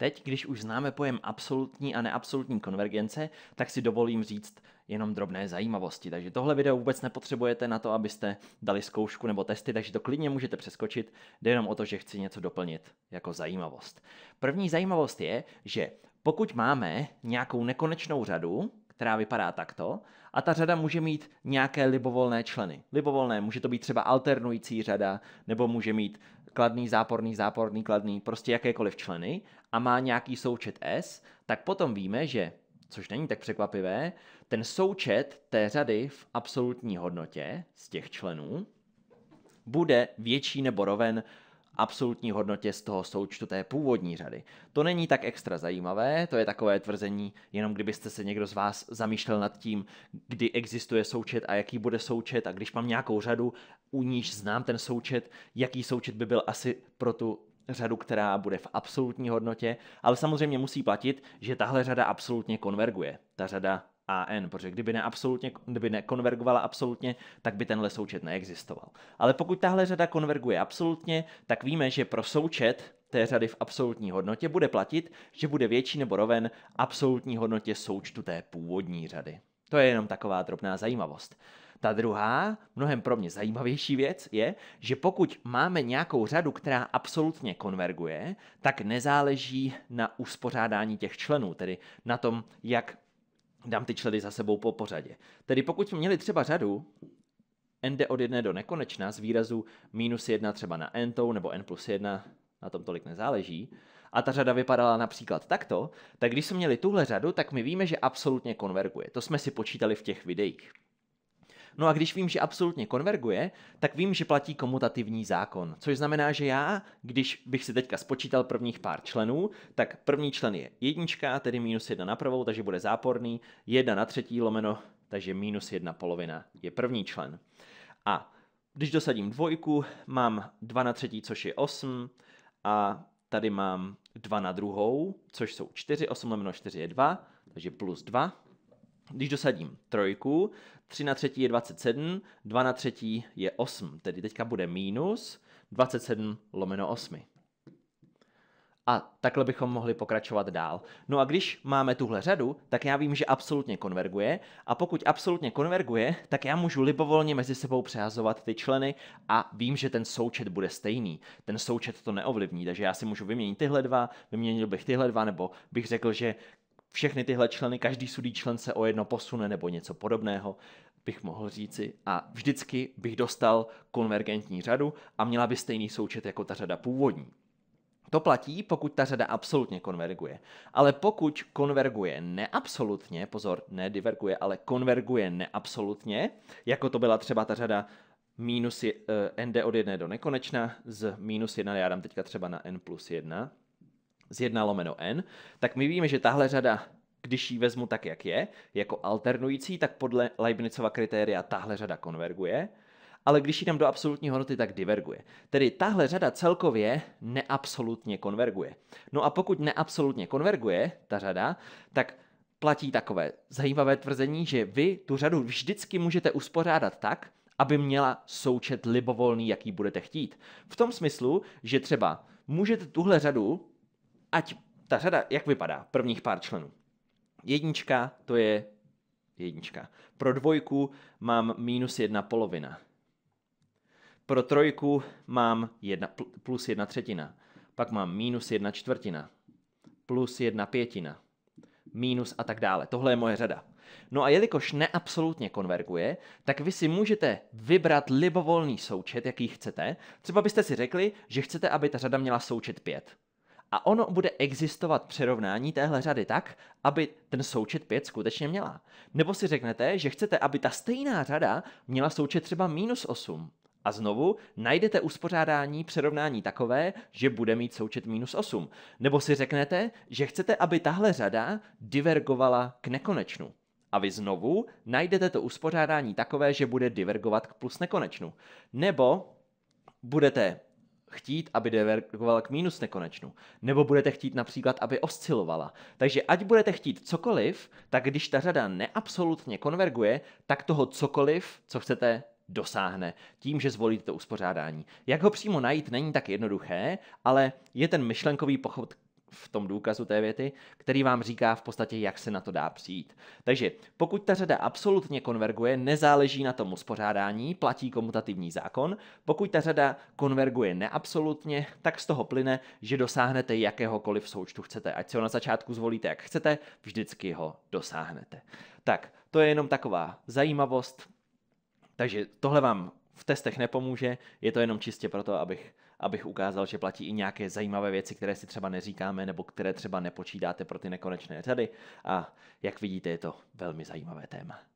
Teď, když už známe pojem absolutní a neabsolutní konvergence, tak si dovolím říct jenom drobné zajímavosti. Takže tohle video vůbec nepotřebujete na to, abyste dali zkoušku nebo testy, takže to klidně můžete přeskočit. Jde jenom o to, že chci něco doplnit jako zajímavost. První zajímavost je, že pokud máme nějakou nekonečnou řadu, která vypadá takto. A ta řada může mít nějaké libovolné členy. Libovolné, může to být třeba alternující řada, nebo může mít kladný, záporný, záporný, kladný, prostě jakékoliv členy a má nějaký součet S, tak potom víme, že, což není tak překvapivé, ten součet té řady v absolutní hodnotě z těch členů bude větší nebo roven absolutní hodnotě z toho součtu té původní řady. To není tak extra zajímavé, to je takové tvrzení, jenom kdybyste se někdo z vás zamýšlel nad tím, kdy existuje součet a jaký bude součet a když mám nějakou řadu, u níž znám ten součet, jaký součet by byl asi pro tu řadu, která bude v absolutní hodnotě, ale samozřejmě musí platit, že tahle řada absolutně konverguje. Ta řada a n, protože kdyby, neabsolutně, kdyby nekonvergovala absolutně, tak by tenhle součet neexistoval. Ale pokud tahle řada konverguje absolutně, tak víme, že pro součet té řady v absolutní hodnotě bude platit, že bude větší nebo roven absolutní hodnotě součtu té původní řady. To je jenom taková drobná zajímavost. Ta druhá, mnohem pro mě zajímavější věc je, že pokud máme nějakou řadu, která absolutně konverguje, tak nezáleží na uspořádání těch členů, tedy na tom, jak dám ty členy za sebou po pořadě. Tedy pokud jsme měli třeba řadu n od 1 do nekonečna z výrazu minus 1 třeba na n tou nebo n plus 1, na tom tolik nezáleží, a ta řada vypadala například takto, tak když jsme měli tuhle řadu, tak my víme, že absolutně konverguje. To jsme si počítali v těch videích. No a když vím, že absolutně konverguje, tak vím, že platí komutativní zákon, což znamená, že já, když bych si teďka spočítal prvních pár členů, tak první člen je jednička, tedy minus jedna na prvou, takže bude záporný, jedna na třetí lomeno, takže minus jedna polovina je první člen. A když dosadím dvojku, mám 2 na třetí, což je 8, a tady mám 2 na druhou, což jsou 4, 8 lomeno 4 je 2, takže plus 2. Když dosadím trojku, 3 na třetí je 27, 2 na třetí je 8, tedy teďka bude minus 27 lomeno 8. A takhle bychom mohli pokračovat dál. No a když máme tuhle řadu, tak já vím, že absolutně konverguje a pokud absolutně konverguje, tak já můžu libovolně mezi sebou přehazovat ty členy a vím, že ten součet bude stejný. Ten součet to neovlivní, takže já si můžu vyměnit tyhle dva, vyměnil bych tyhle dva, nebo bych řekl, že všechny tyhle členy, každý sudý člen se o jedno posune nebo něco podobného, bych mohl říci. A vždycky bych dostal konvergentní řadu a měla by stejný součet jako ta řada původní. To platí, pokud ta řada absolutně konverguje. Ale pokud konverguje neabsolutně, pozor, ne diverguje, ale konverguje neabsolutně, jako to byla třeba ta řada minus je, eh, nd od 1 do nekonečna z minus 1, já dám teďka třeba na n plus 1, z 1 lomeno n, tak my víme, že tahle řada, když ji vezmu tak, jak je, jako alternující, tak podle Leibnizova kritéria tahle řada konverguje, ale když ji dám do absolutní hodnoty, tak diverguje. Tedy tahle řada celkově neabsolutně konverguje. No a pokud neabsolutně konverguje ta řada, tak platí takové zajímavé tvrzení, že vy tu řadu vždycky můžete uspořádat tak, aby měla součet libovolný, jaký budete chtít. V tom smyslu, že třeba můžete tuhle řadu ať ta řada, jak vypadá, prvních pár členů. Jednička, to je jednička. Pro dvojku mám minus jedna polovina. Pro trojku mám jedna, plus jedna třetina. Pak mám minus jedna čtvrtina. Plus jedna pětina. Minus a tak dále. Tohle je moje řada. No a jelikož neabsolutně konverguje, tak vy si můžete vybrat libovolný součet, jaký chcete. Třeba byste si řekli, že chcete, aby ta řada měla součet 5 a ono bude existovat přerovnání téhle řady tak, aby ten součet 5 skutečně měla. Nebo si řeknete, že chcete, aby ta stejná řada měla součet třeba minus 8. A znovu najdete uspořádání přerovnání takové, že bude mít součet minus 8. Nebo si řeknete, že chcete, aby tahle řada divergovala k nekonečnu. A vy znovu najdete to uspořádání takové, že bude divergovat k plus nekonečnu. Nebo budete chtít, aby divergovala k mínus nekonečnu, nebo budete chtít například, aby oscilovala. Takže ať budete chtít cokoliv, tak když ta řada neabsolutně konverguje, tak toho cokoliv, co chcete, dosáhne tím, že zvolíte to uspořádání. Jak ho přímo najít, není tak jednoduché, ale je ten myšlenkový pochod v tom důkazu té věty, který vám říká v podstatě, jak se na to dá přijít. Takže pokud ta řada absolutně konverguje, nezáleží na tom uspořádání, platí komutativní zákon. Pokud ta řada konverguje neabsolutně, tak z toho plyne, že dosáhnete jakéhokoliv součtu chcete. Ať si ho na začátku zvolíte, jak chcete, vždycky ho dosáhnete. Tak, to je jenom taková zajímavost. Takže tohle vám v testech nepomůže, je to jenom čistě proto, abych, abych ukázal, že platí i nějaké zajímavé věci, které si třeba neříkáme nebo které třeba nepočítáte pro ty nekonečné řady a jak vidíte, je to velmi zajímavé téma.